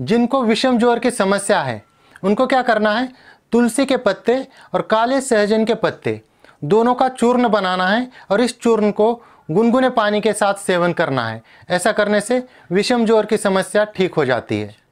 जिनको विषम ज्वर की समस्या है उनको क्या करना है तुलसी के पत्ते और काले सहजन के पत्ते दोनों का चूर्ण बनाना है और इस चूर्ण को गुनगुने पानी के साथ सेवन करना है ऐसा करने से विषम ज्वर की समस्या ठीक हो जाती है